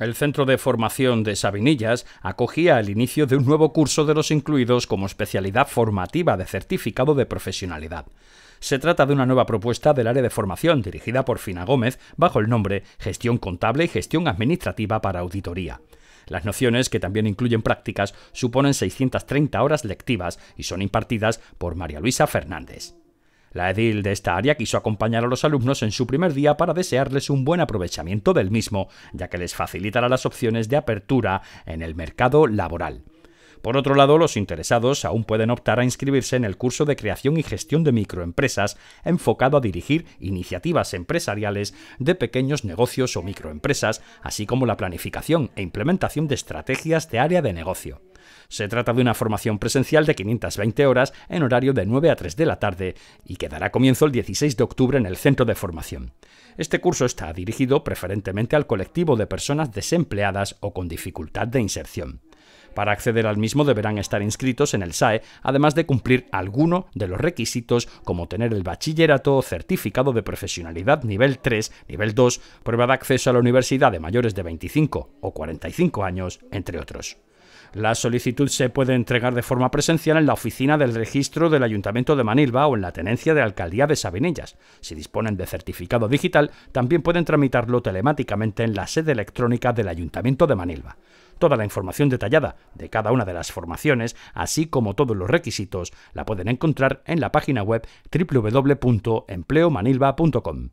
El centro de formación de Sabinillas acogía el inicio de un nuevo curso de los incluidos como especialidad formativa de certificado de profesionalidad. Se trata de una nueva propuesta del área de formación dirigida por Fina Gómez bajo el nombre Gestión Contable y Gestión Administrativa para Auditoría. Las nociones, que también incluyen prácticas, suponen 630 horas lectivas y son impartidas por María Luisa Fernández. La edil de esta área quiso acompañar a los alumnos en su primer día para desearles un buen aprovechamiento del mismo, ya que les facilitará las opciones de apertura en el mercado laboral. Por otro lado, los interesados aún pueden optar a inscribirse en el curso de creación y gestión de microempresas, enfocado a dirigir iniciativas empresariales de pequeños negocios o microempresas, así como la planificación e implementación de estrategias de área de negocio. Se trata de una formación presencial de 520 horas en horario de 9 a 3 de la tarde y que dará comienzo el 16 de octubre en el centro de formación. Este curso está dirigido preferentemente al colectivo de personas desempleadas o con dificultad de inserción. Para acceder al mismo deberán estar inscritos en el SAE, además de cumplir alguno de los requisitos como tener el bachillerato, o certificado de profesionalidad nivel 3, nivel 2, prueba de acceso a la universidad de mayores de 25 o 45 años, entre otros. La solicitud se puede entregar de forma presencial en la oficina del registro del Ayuntamiento de Manilva o en la tenencia de Alcaldía de Sabinillas. Si disponen de certificado digital, también pueden tramitarlo telemáticamente en la sede electrónica del Ayuntamiento de Manilva. Toda la información detallada de cada una de las formaciones, así como todos los requisitos, la pueden encontrar en la página web www.empleomanilva.com.